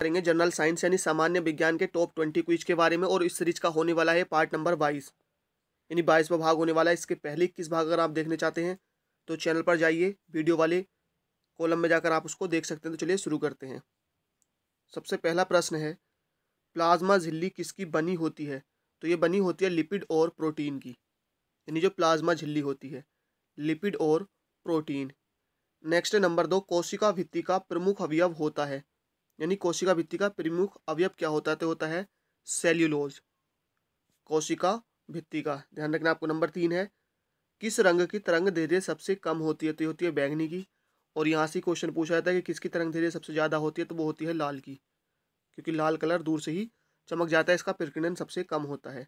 करेंगे general science यानी सामान्य विज्ञान के टॉप ट्वेंटी क्विज के बारे में और इस सीरीज का होने वाला है पार्ट नंबर बाईस यानी बाईसवा भाग होने वाला है इसके पहले इक्कीस भाग अगर आप देखने चाहते हैं तो चैनल पर जाइए वीडियो वाले कॉलम में जाकर आप उसको देख सकते हैं तो चलिए शुरू करते हैं सबसे पहला प्रश्न है प्लाज्मा झिल्ली किसकी बनी होती है तो ये बनी होती है लिपिड और प्रोटीन की यानी जो प्लाज्मा झिल्ली होती है लिपिड और प्रोटीन नेक्स्ट नंबर दो कोशिका भित्ति का प्रमुख अवयव होता है यानी कोशिका भित्ति का प्रमुख अवयव क्या होता है तो होता है सेल्यूलोज कोशिका भित्ति का ध्यान रखना आपको नंबर तीन है किस रंग की तरंग धैर्य सबसे कम होती है तो होती है बैंगनी की और यहाँ से क्वेश्चन पूछा जाता है कि किसकी तरंग धैर्य सबसे ज़्यादा होती है तो वो होती है लाल की क्योंकि लाल कलर दूर से ही चमक जाता है इसका प्रकीर्णन सबसे कम होता है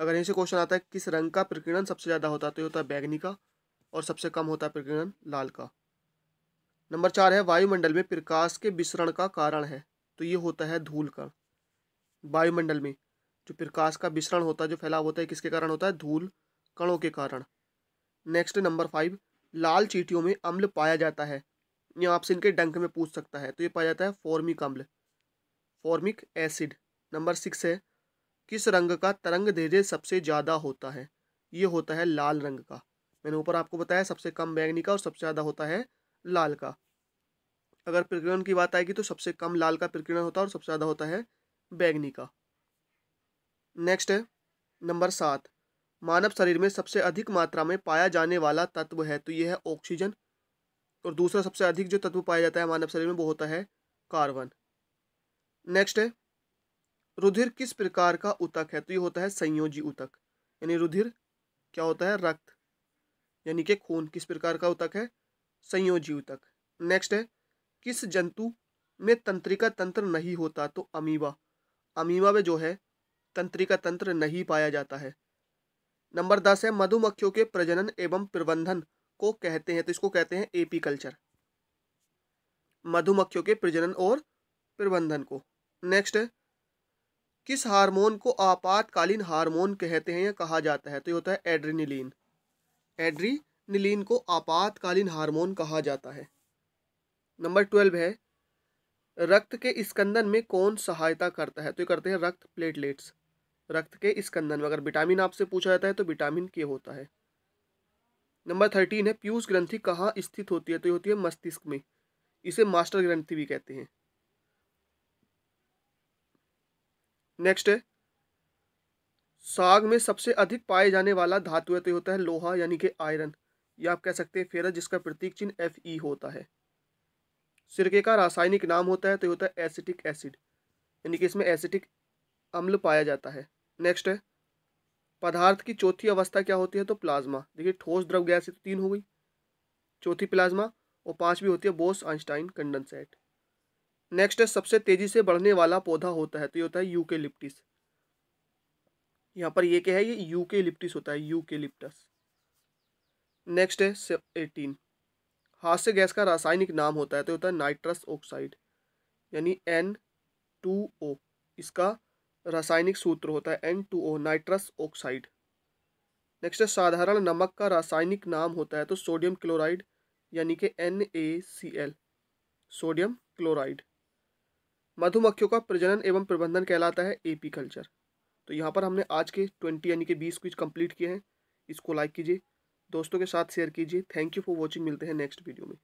अगर यहीं से क्वेश्चन आता है किस रंग का प्रकीर्णन सबसे ज़्यादा होता है तो होता है बैगनी का और सबसे कम होता है प्रकीर्णन लाल का नंबर चार है वायुमंडल में प्रकाश के विसरण का कारण है तो ये होता है धूल का वायुमंडल में जो प्रकाश का विसरण होता है जो फैलाव होता है किसके कारण होता है धूल कणों के कारण नेक्स्ट नंबर फाइव लाल चीटियों में अम्ल पाया जाता है ये आपसे इनके डंक में पूछ सकता है तो ये पाया जाता है फॉर्मिक अम्ल फॉर्मिक एसिड नंबर सिक्स है किस रंग का तरंग धैर्य सबसे ज़्यादा होता है ये होता है लाल रंग का मैंने ऊपर आपको बताया सबसे कम बैंगनी का और सबसे ज़्यादा होता है लाल का अगर प्रकीर्णन की बात आएगी तो सबसे कम लाल का प्रकीर्णन होता है और सबसे ज़्यादा होता है बैगनी का नेक्स्ट है नंबर सात मानव शरीर में सबसे अधिक मात्रा में पाया जाने वाला तत्व है तो यह है ऑक्सीजन और दूसरा सबसे अधिक जो तत्व पाया जाता है मानव शरीर में वो होता है कार्बन नेक्स्ट है रुधिर किस प्रकार का उतक है तो ये होता है संयोजी उतक यानी रुधिर क्या होता है रक्त यानी कि खून किस प्रकार का उतक है संयोजीव तक नेक्स्ट है किस जंतु में तंत्रिका तंत्र नहीं होता तो अमीबा अमीबा में जो है तंत्रिका तंत्र नहीं पाया जाता है नंबर दस है मधुमक्खियों के प्रजनन एवं प्रबंधन को कहते हैं तो इसको कहते हैं एपी कल्चर मधुमक्खियों के प्रजनन और प्रबंधन को नेक्स्ट है किस हार्मोन को आपातकालीन हार्मोन कहते हैं या कहा जाता है तो ये होता है एड्रीनिलीन एड्री निलीन को आपातकालीन हार्मोन कहा जाता है नंबर ट्वेल्व है रक्त के स्कंदन में कौन सहायता करता है तो ये करते हैं रक्त प्लेटलेट्स रक्त के स्कंदन में अगर विटामिन आपसे पूछा जाता है तो विटामिन के होता है नंबर थर्टीन है पीयूष ग्रंथि कहाँ स्थित होती है तो ये होती है मस्तिष्क में इसे मास्टर ग्रंथि भी कहते हैं नेक्स्ट है साग में सबसे अधिक पाए जाने वाला धातु है तो होता है लोहा यानी कि आयरन या आप कह सकते हैं फेरस जिसका प्रतीक चिन्ह एफ ई e होता है सिरके का रासायनिक नाम होता है तो ये होता है एसिटिक एसिड यानी कि इसमें एसिटिक अम्ल पाया जाता है नेक्स्ट है पदार्थ की चौथी अवस्था क्या होती है तो प्लाज्मा देखिए ठोस द्रव गैस तो तीन हो गई चौथी प्लाज्मा और पांचवी होती है बोस आइंस्टाइन कंडनसेट नेक्स्ट है सबसे तेजी से बढ़ने वाला पौधा होता है तो ये होता है यूके लिप्टिस यहाँ पर ये क्या है ये यूके लिप्टिस होता है यूके लिप्टस नेक्स्ट है एटीन हास्य गैस का रासायनिक नाम होता है तो होता है नाइट्रस ऑक्साइड यानी एन टू ओ इसका रासायनिक सूत्र होता है N two O nitrous oxide next है साधारण नमक का रासायनिक नाम होता है तो सोडियम क्लोराइड यानी कि N A C L sodium chloride मधुमक्खियों का प्रजनन एवं प्रबंधन कहलाता है एपी कल्चर तो यहाँ पर हमने आज के ट्वेंटी यानी कि बीस क्विज कंप्लीट किए हैं इसको लाइक कीजिए दोस्तों के साथ शेयर कीजिए थैंक यू फॉर वॉचिंग मिलते हैं नेक्स्ट वीडियो में